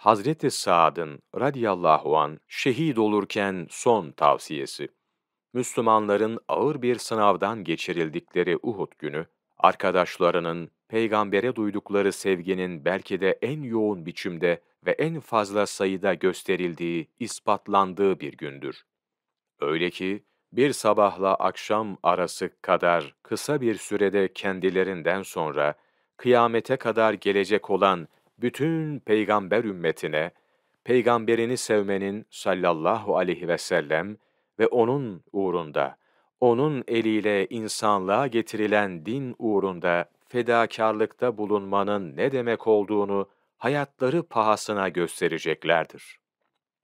Hazreti Saad'ın radiyallahu an şehit olurken son tavsiyesi. Müslümanların ağır bir sınavdan geçirildikleri Uhud günü, arkadaşlarının peygambere duydukları sevginin belki de en yoğun biçimde ve en fazla sayıda gösterildiği, ispatlandığı bir gündür. Öyle ki bir sabahla akşam arası kadar kısa bir sürede kendilerinden sonra kıyamete kadar gelecek olan bütün peygamber ümmetine peygamberini sevmenin sallallahu aleyhi ve sellem ve onun uğrunda, onun eliyle insanlığa getirilen din uğrunda fedakarlıkta bulunmanın ne demek olduğunu hayatları pahasına göstereceklerdir.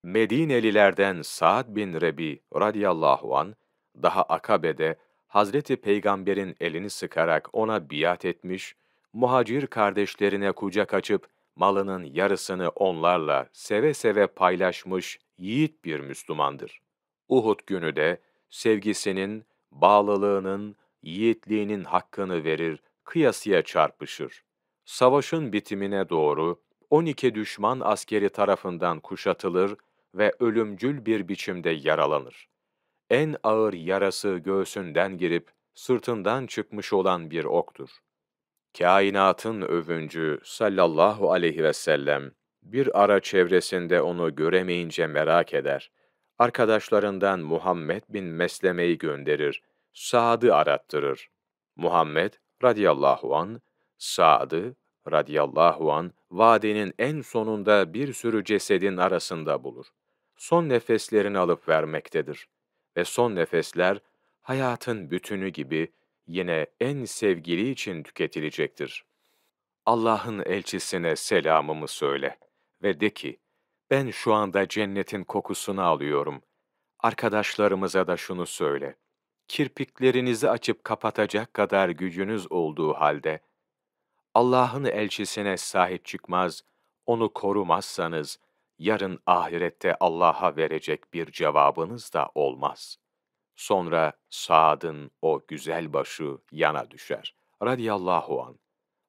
Medinelilerden Sa'd bin Rebi radıyallahu an daha Akabe'de Hazreti Peygamber'in elini sıkarak ona biat etmiş, muhacir kardeşlerine kucak açıp malının yarısını onlarla seve seve paylaşmış yiğit bir Müslümandır. Uhud günü de sevgisinin, bağlılığının, yiğitliğinin hakkını verir, kıyasıya çarpışır. Savaşın bitimine doğru 12 düşman askeri tarafından kuşatılır ve ölümcül bir biçimde yaralanır. En ağır yarası göğsünden girip sırtından çıkmış olan bir oktur kainatın övüncü sallallahu aleyhi ve sellem bir ara çevresinde onu göremeyince merak eder. Arkadaşlarından Muhammed bin Mesleme'yi gönderir. Saad'ı arattırır. Muhammed radıyallahu an Saad'ı radıyallahu an vadenin en sonunda bir sürü cesedin arasında bulur. Son nefeslerini alıp vermektedir ve son nefesler hayatın bütünü gibi yine en sevgili için tüketilecektir. Allah'ın elçisine selamımı söyle ve de ki, ben şu anda cennetin kokusunu alıyorum. Arkadaşlarımıza da şunu söyle. Kirpiklerinizi açıp kapatacak kadar gücünüz olduğu halde, Allah'ın elçisine sahip çıkmaz, onu korumazsanız, yarın ahirette Allah'a verecek bir cevabınız da olmaz.'' Sonra Saad'ın o güzel başı yana düşer. Radiyallahu an.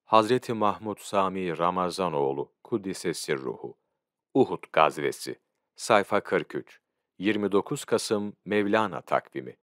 Hazreti Mahmud Sami Ramazanoğlu Kuddise Sirruhu Uhud Gazvesi Sayfa 43 29 Kasım Mevlana Takvimi